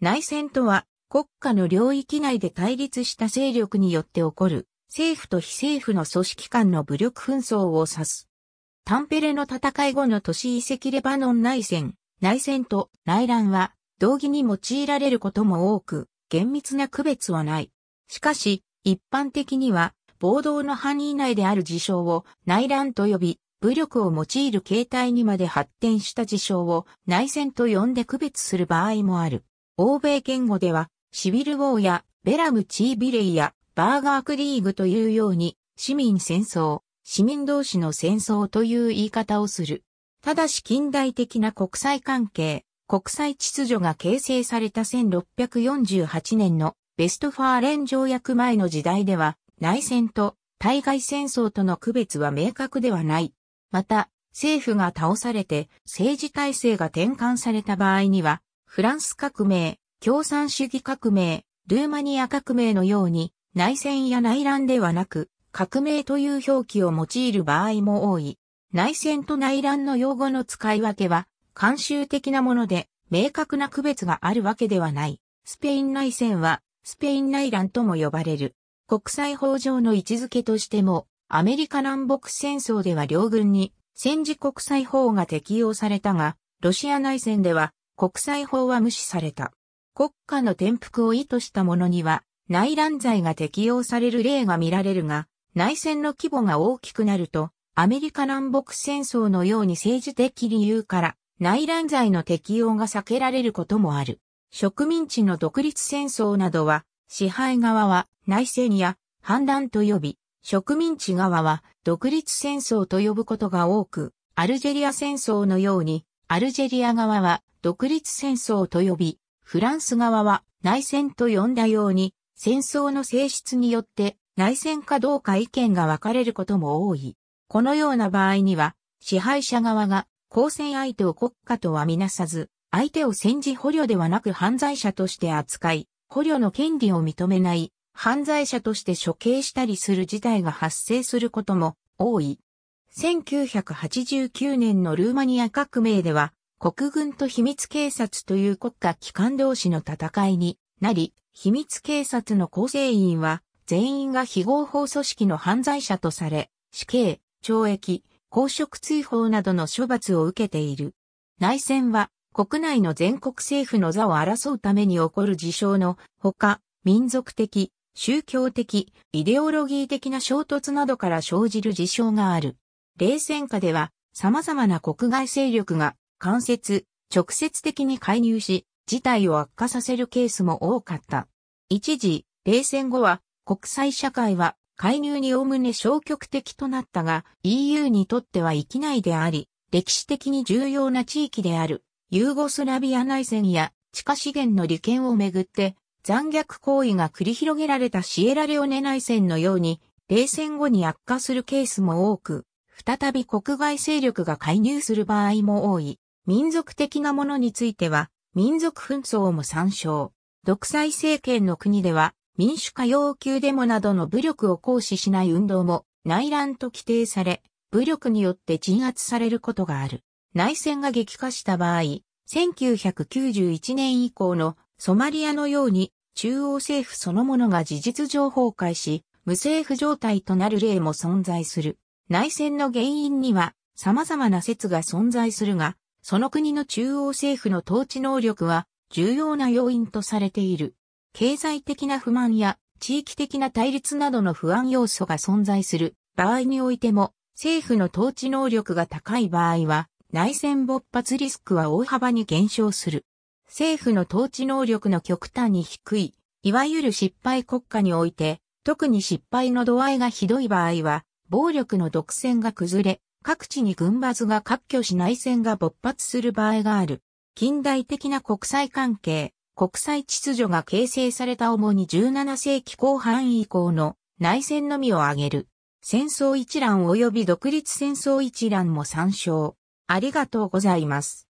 内戦とは、国家の領域内で対立した勢力によって起こる、政府と非政府の組織間の武力紛争を指す。タンペレの戦い後の都市遺跡レバノン内戦、内戦と内乱は、同義に用いられることも多く、厳密な区別はない。しかし、一般的には、暴動の範囲内である事象を内乱と呼び、武力を用いる形態にまで発展した事象を内戦と呼んで区別する場合もある。欧米言語では、シビルウォーやベラムチービレイやバーガークリーグというように、市民戦争、市民同士の戦争という言い方をする。ただし近代的な国際関係、国際秩序が形成された1648年のベストファーレン条約前の時代では、内戦と対外戦争との区別は明確ではない。また、政府が倒されて政治体制が転換された場合には、フランス革命、共産主義革命、ルーマニア革命のように、内戦や内乱ではなく、革命という表記を用いる場合も多い。内戦と内乱の用語の使い分けは、慣習的なもので、明確な区別があるわけではない。スペイン内戦は、スペイン内乱とも呼ばれる。国際法上の位置づけとしても、アメリカ南北戦争では両軍に戦時国際法が適用されたが、ロシア内戦では国際法は無視された。国家の転覆を意図したものには内乱罪が適用される例が見られるが、内戦の規模が大きくなると、アメリカ南北戦争のように政治的理由から内乱罪の適用が避けられることもある。植民地の独立戦争などは、支配側は内戦や反乱と呼び、植民地側は独立戦争と呼ぶことが多く、アルジェリア戦争のように、アルジェリア側は独立戦争と呼び、フランス側は内戦と呼んだように、戦争の性質によって内戦かどうか意見が分かれることも多い。このような場合には、支配者側が交戦相手を国家とはみなさず、相手を戦時捕虜ではなく犯罪者として扱い、捕虜の権利を認めない、犯罪者として処刑したりする事態が発生することも多い。1989年のルーマニア革命では、国軍と秘密警察という国家機関同士の戦いになり、秘密警察の構成員は全員が非合法組織の犯罪者とされ、死刑、懲役、公職追放などの処罰を受けている。内戦は国内の全国政府の座を争うために起こる事象のほか、民族的、宗教的、イデオロギー的な衝突などから生じる事象がある。冷戦下では様々な国外勢力が間接、直接的に介入し、事態を悪化させるケースも多かった。一時、冷戦後は、国際社会は介入におむね消極的となったが、EU にとっては域内であり、歴史的に重要な地域である、ユーゴスラビア内戦や地下資源の利権をめぐって、残虐行為が繰り広げられたシエラレオネ内戦のように、冷戦後に悪化するケースも多く、再び国外勢力が介入する場合も多い。民族的なものについては、民族紛争も参照。独裁政権の国では、民主化要求デモなどの武力を行使しない運動も内乱と規定され、武力によって鎮圧されることがある。内戦が激化した場合、1991年以降のソマリアのように中央政府そのものが事実上崩壊し、無政府状態となる例も存在する。内戦の原因には様々な説が存在するが、その国の中央政府の統治能力は重要な要因とされている。経済的な不満や地域的な対立などの不安要素が存在する場合においても、政府の統治能力が高い場合は、内戦勃発リスクは大幅に減少する。政府の統治能力の極端に低い、いわゆる失敗国家において、特に失敗の度合いがひどい場合は、暴力の独占が崩れ、各地に軍閥が割拠し内戦が勃発する場合がある。近代的な国際関係、国際秩序が形成された主に17世紀後半以降の内戦のみを挙げる。戦争一覧及び独立戦争一覧も参照。ありがとうございます。